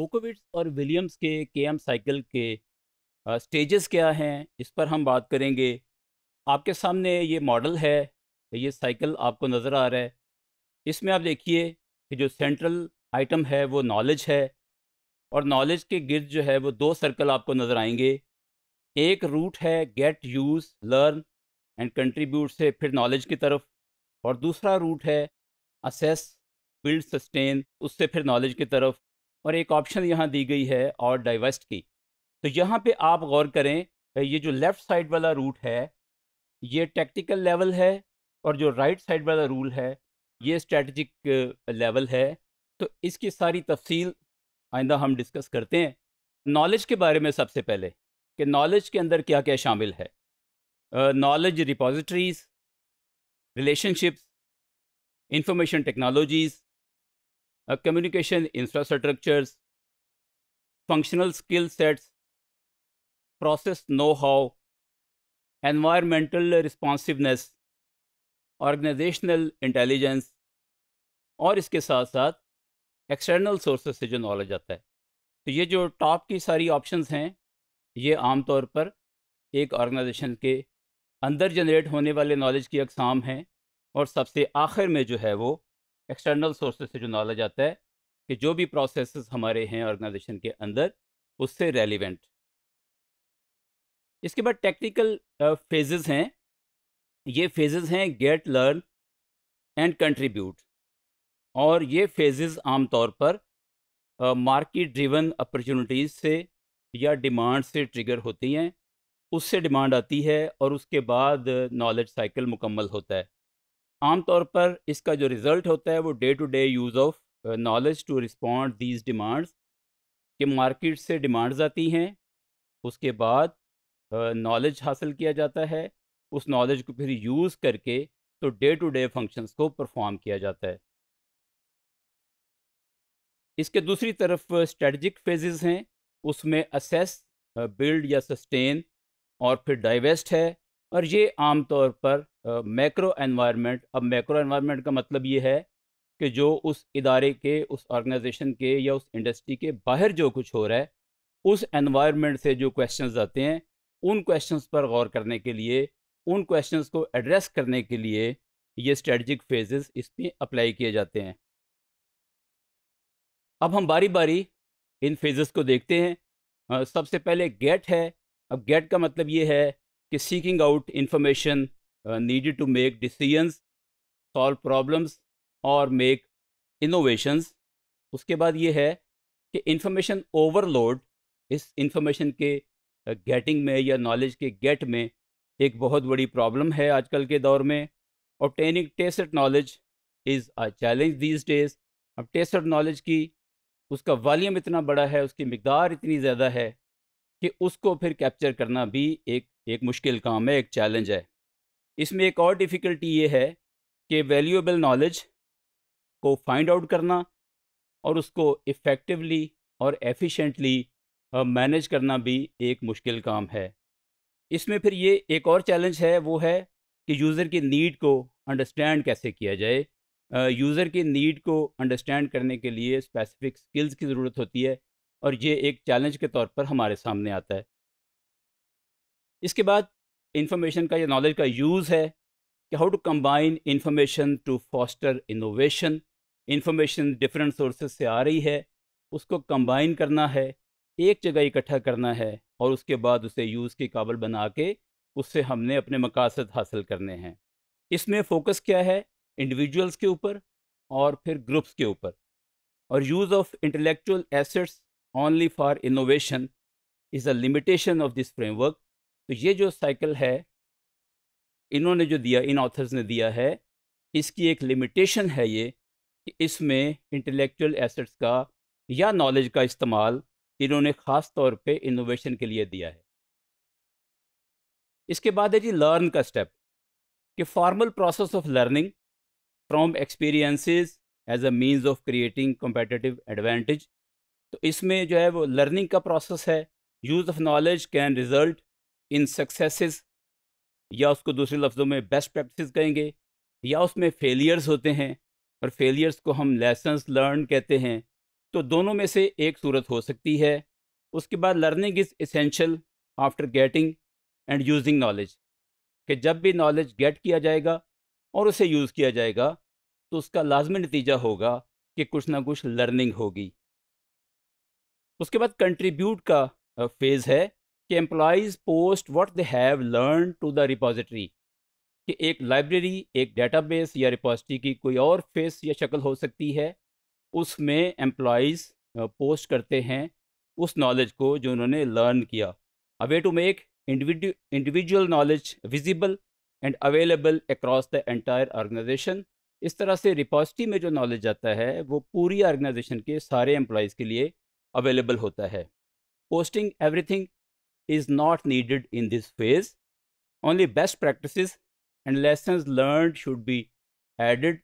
बोकोविट्स और विलियम्स के के एम साइकिल के स्टेजेस क्या हैं इस पर हम बात करेंगे आपके सामने ये मॉडल है ये साइकिल आपको नज़र आ रहा है इसमें आप देखिए कि जो सेंट्रल आइटम है वो नॉलेज है और नॉलेज के गिर्द जो है वो दो सर्कल आपको नज़र आएंगे एक रूट है get use learn and contribute से फिर नॉलेज की तरफ और दूसरा रूट है असेस बिल्ड सस्टेन उससे फिर नॉलेज की तरफ और एक ऑप्शन यहाँ दी गई है और डाइवर्स्ट की तो यहाँ पे आप गौर करें ये जो लेफ़्ट साइड वाला रूट है ये टेक्टिकल लेवल है और जो राइट साइड वाला रूल है ये स्ट्रेटजिक लेवल uh, है तो इसकी सारी तफसील आइंदा हम डिस्कस करते हैं नॉलेज के बारे में सबसे पहले कि नॉलेज के अंदर क्या क्या शामिल है knowledge repositories relationships information technologies communication infrastructures functional skill sets process know how environmental responsiveness organisational intelligence और इसके साथ साथ एक्सटर्नल सोर्सेज से जो नॉलेज आता है तो ये जो टॉप की सारी ऑप्शंस हैं ये आमतौर पर एक ऑर्गेनाइजेशन के अंदर जनरेट होने वाले नॉलेज की अकसाम हैं और सबसे आखिर में जो है वो एक्सटर्नल सोर्सेज से जो नॉलेज आता है कि जो भी प्रोसेस हमारे हैं ऑर्गेनाइजेशन के अंदर उससे रेलिवेंट इसके बाद टेक्निकल फेजेस हैं ये फेजेस हैं गेट लर्न एंड कंट्रीब्यूट और ये फेजेस आमतौर पर मार्केट ड्रिवन अपॉर्चुनिटीज़ से या डिमांड से ट्रिगर होती हैं उससे डिमांड आती है और उसके बाद नॉलेज साइकिल मुकम्मल होता है आमतौर पर इसका जो रिज़ल्ट होता है वो day to day use of knowledge to respond these demands कि मार्केट से डिमांड्स आती हैं उसके बाद नॉलेज हासिल किया जाता है उस नॉलेज को फिर यूज़ करके तो डे टू डे फंक्शंस को परफॉर्म किया जाता है इसके दूसरी तरफ स्ट्रेटजिक फेजेस हैं उसमें असेस बिल्ड या सस्टेन और फिर डाइवेस्ट है और ये आम तौर पर मैक्रो एनवायरनमेंट अब मैक्रो एनवायरनमेंट का मतलब ये है कि जो उस इदारे के उस ऑर्गेनाइजेशन के या उस इंडस्ट्री के बाहर जो कुछ हो रहा है उस एनवायरनमेंट से जो क्वेश्चंस आते हैं उन क्वेश्चंस पर गौर करने के लिए उन क्वेश्चंस को एड्रेस करने के लिए ये स्ट्रेटजिक फेजेस इसमें अप्लाई किए जाते हैं अब हम बारी बारी इन फेजेस को देखते हैं सबसे पहले गेट है अब गेट का मतलब ये है कि seeking out information needed to make decisions solve problems और मेक इनोवेशंस उसके बाद ये है कि इंफॉर्मेशन ओवरलोड इस इंफॉर्मेशन के गेटिंग uh, में या नॉलेज के गेट में एक बहुत बड़ी प्रॉब्लम है आजकल के दौर में और attaining tacit knowledge is a challenge these days अब टेस्ट नॉलेज की उसका वालीम इतना बड़ा है उसकी मकदार इतनी ज़्यादा है कि उसको फिर कैप्चर करना भी एक एक मुश्किल काम है एक चैलेंज है इसमें एक और डिफ़िकल्टी ये है कि वैल्यूएबल नॉलेज को फाइंड आउट करना और उसको इफ़ेक्टिवली और एफिशिएंटली मैनेज करना भी एक मुश्किल काम है इसमें फिर ये एक और चैलेंज है वो है कि यूज़र की नीड को अंडरस्टैंड कैसे किया जाए यूज़र की नीड को अंडरस्टैंड करने के लिए स्पेसिफिक स्किल्स की ज़रूरत होती है और ये एक चैलेंज के तौर पर हमारे सामने आता है इसके बाद इंफॉर्मेशन का या नॉलेज का यूज़ है कि how to combine information to foster innovation information different sources से आ रही है उसको कंबाइन करना है एक जगह इकट्ठा करना है और उसके बाद उसे यूज़ के काबल बना के उससे हमने अपने मकासद हासिल करने हैं इसमें फोकस क्या है इंडिविजुअल्स के ऊपर और फिर ग्रुप्स के ऊपर और use of intellectual assets only for innovation is a limitation of this framework तो ये जो साइकिल है इन्होंने जो दिया इन ऑथर्स ने दिया है इसकी एक लिमिटेशन है ये कि इसमें इंटेलेक्चुअल एसेट्स का या नॉलेज का इस्तेमाल इन्होंने ख़ास तौर पे इनोवेशन के लिए दिया है इसके बाद है जी लर्न का स्टेप कि formal process of learning from experiences as a means of creating competitive advantage तो इसमें जो है वो लर्निंग का प्रोसेस है use of knowledge can result in successes या उसको दूसरे लफ्ज़ों में बेस्ट प्रैक्टिस कहेंगे या उसमें फेलियर्स होते हैं और फेलियर्स को हम लेसन्स लर्न कहते हैं तो दोनों में से एक सूरत हो सकती है उसके बाद learning is essential after getting and using knowledge कि जब भी नॉलेज गेट किया जाएगा और उसे यूज़ किया जाएगा तो उसका लाजमी नतीजा होगा कि कुछ ना कुछ लर्निंग होगी उसके बाद कंट्रीब्यूट का फेज़ है कि employees post what they have learn to the repository कि एक लाइब्रेरी एक डेटाबेस या रिपोजिटरी की कोई और फेस या शक्ल हो सकती है उसमें एम्प्लॉज पोस्ट करते हैं उस नॉलेज को जो उन्होंने लर्न किया a way to make individual knowledge visible and available across the entire organisation इस तरह से रिपोजिटरी में जो नॉलेज आता है वो पूरी ऑर्गेनाइजेशन के सारे एम्प्लॉज़ के लिए अवेलेबल होता है posting everything is not needed in this phase only best practice and lesson learn should be added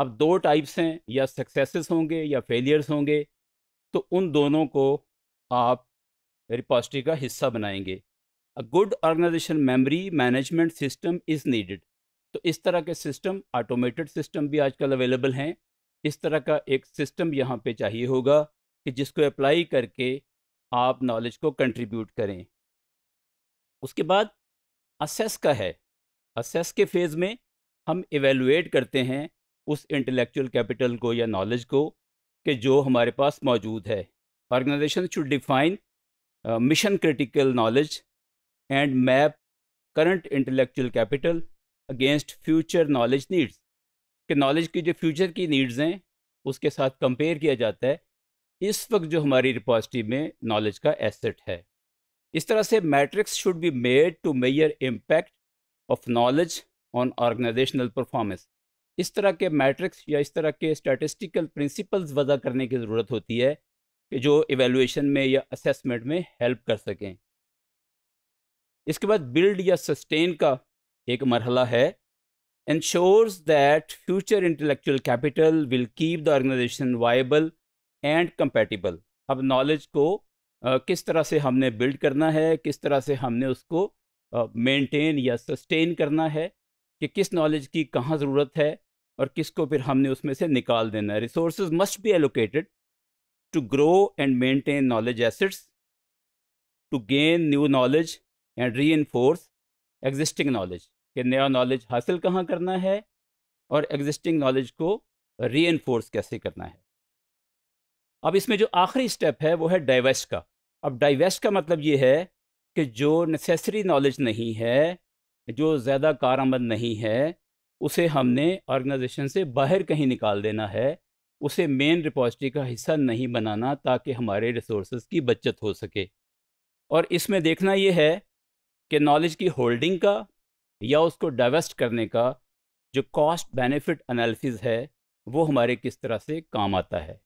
अब दो टाइप्स हैं या सक्सेसेस होंगे या फेलियर्स होंगे तो उन दोनों को आप रिपोस्ट्री का हिस्सा बनाएंगे a good organisation memory management system is needed तो इस तरह के सिस्टम ऑटोमेटेड सिस्टम भी आजकल अवेलेबल हैं इस तरह का एक सिस्टम यहाँ पे चाहिए होगा कि जिसको अप्लाई करके आप नॉलेज को कंट्रीब्यूट करें उसके बाद असेस का है असेस के फेज़ में हम इवेलुएट करते हैं उस इंटेलेक्चुअल कैपिटल को या नॉलेज को कि जो हमारे पास मौजूद है organisation should define mission critical knowledge and map current intellectual capital against future knowledge needs कि नॉलेज की जो फ्यूचर की नीड्स हैं उसके साथ कंपेयर किया जाता है इस वक्त जो हमारी रिपॉजिटरी में नॉलेज का एसेट है इस तरह से matrix should be made to measure impact of knowledge on organisational performance इस तरह के मैट्रिक्स या इस तरह के स्टैटिस्टिकल प्रिंसिपल्स वजह करने की ज़रूरत होती है कि जो इवेलुएशन में या असेसमेंट में हेल्प कर सकें इसके बाद बिल्ड या सस्टेन का एक मरहला है ensures that future intellectual capital will keep the organisation viable and compatible अब नॉलेज को किस तरह से हमने बिल्ड करना है किस तरह से हमने उसको मेंटेन या सस्टेन करना है कि किस नॉलेज की कहाँ ज़रूरत है और किसको फिर हमने उसमें से निकाल देना है resource must be allocated to grow and maintain knowledge assets to gain new knowledge and reinforce existing knowledge कि नया नॉलेज हासिल कहाँ करना है और एग्जिस्टिंग नॉलेज को री कैसे करना है अब इसमें जो आखिरी स्टेप है वो है डाइवेस्ट का अब डाइवेस्ट का मतलब ये है कि जो नेसेसरी नॉलेज नहीं है जो ज़्यादा कारआमद नहीं है उसे हमने ऑर्गेनाइजेशन से बाहर कहीं निकाल देना है उसे मेन रिपोजिटरी का हिस्सा नहीं बनाना ताकि हमारे रिसोर्स की बचत हो सके और इसमें देखना ये है कि नॉलेज की होल्डिंग का या उसको डाइवेस्ट करने का जो कॉस्ट बेनिफिट एनालिसिस है वो हमारे किस तरह से काम आता है